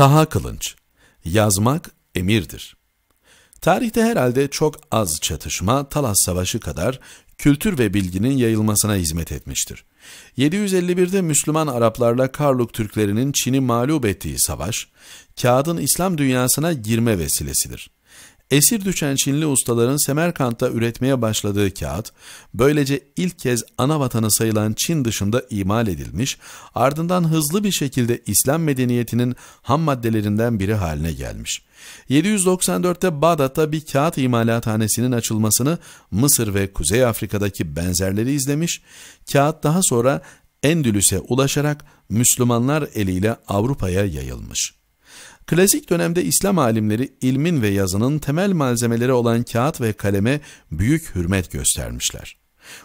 Taha Kılınç, yazmak emirdir. Tarihte herhalde çok az çatışma Talas Savaşı kadar kültür ve bilginin yayılmasına hizmet etmiştir. 751'de Müslüman Araplarla Karluk Türklerinin Çin'i mağlup ettiği savaş, kağıdın İslam dünyasına girme vesilesidir. Esir düşen Çinli ustaların Semerkant'ta üretmeye başladığı kağıt, böylece ilk kez ana vatanı sayılan Çin dışında imal edilmiş, ardından hızlı bir şekilde İslam medeniyetinin ham maddelerinden biri haline gelmiş. 794'te Bağdat'ta bir kağıt imalathanesinin açılmasını Mısır ve Kuzey Afrika'daki benzerleri izlemiş, kağıt daha sonra Endülüs'e ulaşarak Müslümanlar eliyle Avrupa'ya yayılmış. Klasik dönemde İslam alimleri ilmin ve yazının temel malzemeleri olan kağıt ve kaleme büyük hürmet göstermişler.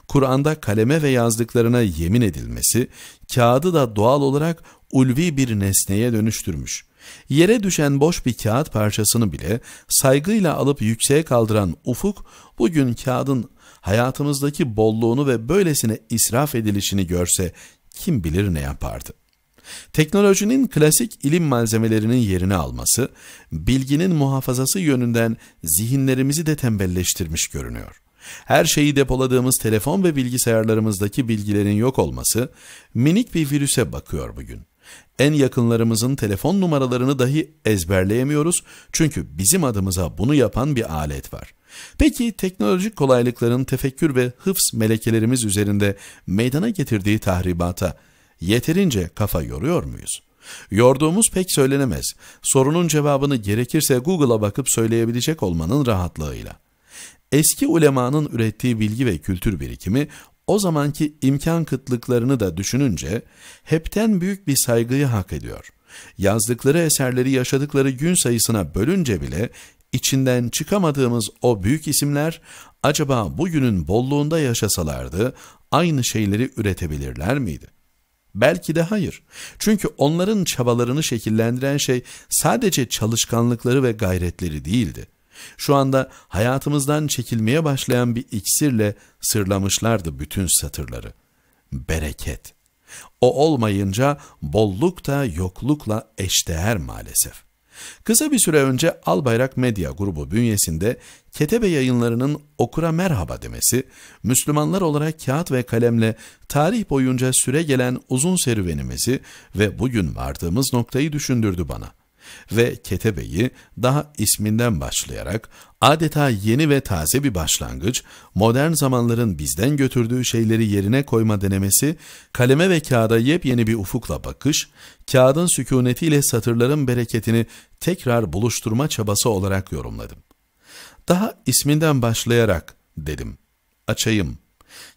Kur'an'da kaleme ve yazdıklarına yemin edilmesi, kağıdı da doğal olarak ulvi bir nesneye dönüştürmüş. Yere düşen boş bir kağıt parçasını bile saygıyla alıp yükseğe kaldıran ufuk, bugün kağıdın hayatımızdaki bolluğunu ve böylesine israf edilişini görse kim bilir ne yapardı. Teknolojinin klasik ilim malzemelerinin yerini alması, bilginin muhafazası yönünden zihinlerimizi de tembelleştirmiş görünüyor. Her şeyi depoladığımız telefon ve bilgisayarlarımızdaki bilgilerin yok olması minik bir virüse bakıyor bugün. En yakınlarımızın telefon numaralarını dahi ezberleyemiyoruz çünkü bizim adımıza bunu yapan bir alet var. Peki teknolojik kolaylıkların tefekkür ve hıfz melekelerimiz üzerinde meydana getirdiği tahribata yeterince kafa yoruyor muyuz? Yorduğumuz pek söylenemez. Sorunun cevabını gerekirse Google'a bakıp söyleyebilecek olmanın rahatlığıyla. Eski ulemanın ürettiği bilgi ve kültür birikimi o zamanki imkan kıtlıklarını da düşününce hepten büyük bir saygıyı hak ediyor. Yazdıkları eserleri yaşadıkları gün sayısına bölünce bile içinden çıkamadığımız o büyük isimler acaba bugünün bolluğunda yaşasalardı aynı şeyleri üretebilirler miydi? Belki de hayır. Çünkü onların çabalarını şekillendiren şey sadece çalışkanlıkları ve gayretleri değildi. Şu anda hayatımızdan çekilmeye başlayan bir iksirle sırlamışlardı bütün satırları. Bereket. O olmayınca bolluk da yoklukla eşdeğer maalesef. Kısa bir süre önce Albayrak Medya grubu bünyesinde Ketebe yayınlarının okura merhaba demesi, Müslümanlar olarak kağıt ve kalemle tarih boyunca süre gelen uzun serüvenimizi ve bugün vardığımız noktayı düşündürdü bana.'' ve Ketebe'yi daha isminden başlayarak adeta yeni ve taze bir başlangıç, modern zamanların bizden götürdüğü şeyleri yerine koyma denemesi, kaleme ve kağıda yepyeni bir ufukla bakış, kağıdın sükunetiyle satırların bereketini tekrar buluşturma çabası olarak yorumladım. Daha isminden başlayarak dedim. Açayım.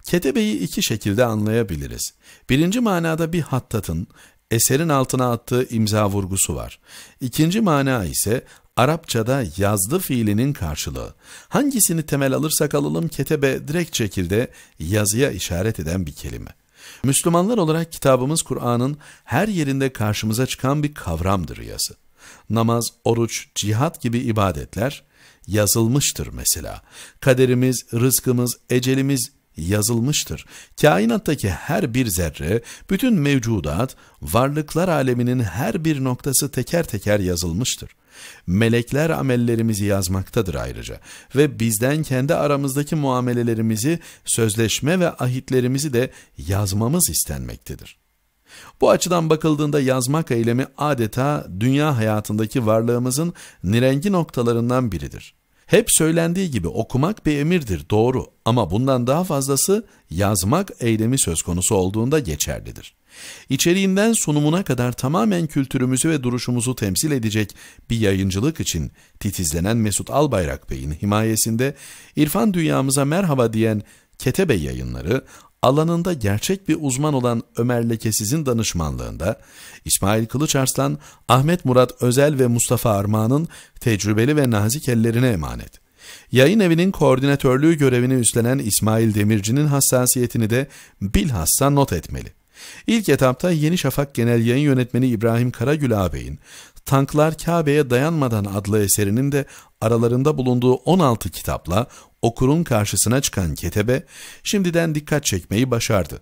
Ketebe'yi iki şekilde anlayabiliriz. Birinci manada bir hattatın eserin altına attığı imza vurgusu var. İkinci mana ise Arapçada yazdı fiilinin karşılığı. Hangisini temel alırsak alalım ketebe direkt şekilde yazıya işaret eden bir kelime. Müslümanlar olarak kitabımız Kur'an'ın her yerinde karşımıza çıkan bir kavramdır yazı. Namaz, oruç, cihat gibi ibadetler yazılmıştır mesela. Kaderimiz, rızkımız, ecelimiz yazılmıştır. Kainattaki her bir zerre, bütün mevcudat, varlıklar aleminin her bir noktası teker teker yazılmıştır. Melekler amellerimizi yazmaktadır ayrıca ve bizden kendi aramızdaki muamelelerimizi, sözleşme ve ahitlerimizi de yazmamız istenmektedir. Bu açıdan bakıldığında yazmak eylemi adeta dünya hayatındaki varlığımızın nirengi noktalarından biridir. Hep söylendiği gibi okumak bir emirdir doğru ama bundan daha fazlası yazmak eylemi söz konusu olduğunda geçerlidir. İçeriğinden sunumuna kadar tamamen kültürümüzü ve duruşumuzu temsil edecek bir yayıncılık için titizlenen Mesut Albayrak Bey'in himayesinde İrfan Dünyamıza Merhaba diyen Ketebe yayınları alanında gerçek bir uzman olan Ömer Lekesiz'in danışmanlığında, İsmail Kılıçarslan, Ahmet Murat Özel ve Mustafa Armağan'ın tecrübeli ve nazik ellerine emanet. Yayın evinin koordinatörlüğü görevini üstlenen İsmail Demirci'nin hassasiyetini de bilhassa not etmeli. İlk etapta Yeni Şafak Genel Yayın Yönetmeni İbrahim Karagül ağabeyin, Tanklar Kabe'ye dayanmadan adlı eserinin de aralarında bulunduğu 16 kitapla okurun karşısına çıkan Ketebe şimdiden dikkat çekmeyi başardı.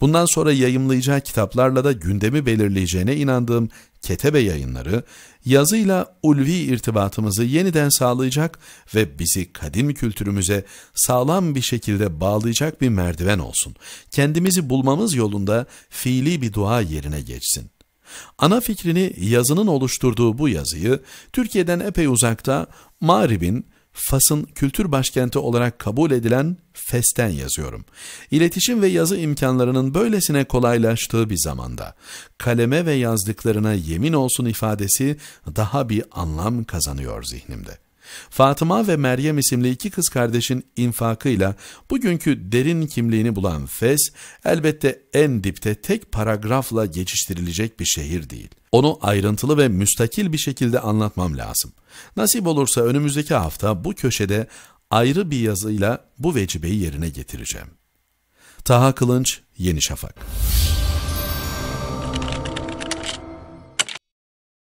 Bundan sonra yayımlayacağı kitaplarla da gündemi belirleyeceğine inandığım Ketebe yayınları, yazıyla ulvi irtibatımızı yeniden sağlayacak ve bizi kadim kültürümüze sağlam bir şekilde bağlayacak bir merdiven olsun. Kendimizi bulmamız yolunda fiili bir dua yerine geçsin. Ana fikrini yazının oluşturduğu bu yazıyı Türkiye'den epey uzakta Mağrib'in Fas'ın kültür başkenti olarak kabul edilen Fes'ten yazıyorum. İletişim ve yazı imkanlarının böylesine kolaylaştığı bir zamanda kaleme ve yazdıklarına yemin olsun ifadesi daha bir anlam kazanıyor zihnimde.'' Fatıma ve Meryem isimli iki kız kardeşin infakıyla bugünkü derin kimliğini bulan Fes, elbette en dipte tek paragrafla geçiştirilecek bir şehir değil. Onu ayrıntılı ve müstakil bir şekilde anlatmam lazım. Nasip olursa önümüzdeki hafta bu köşede ayrı bir yazıyla bu vecibeyi yerine getireceğim. Taha Kılınç, Yeni Şafak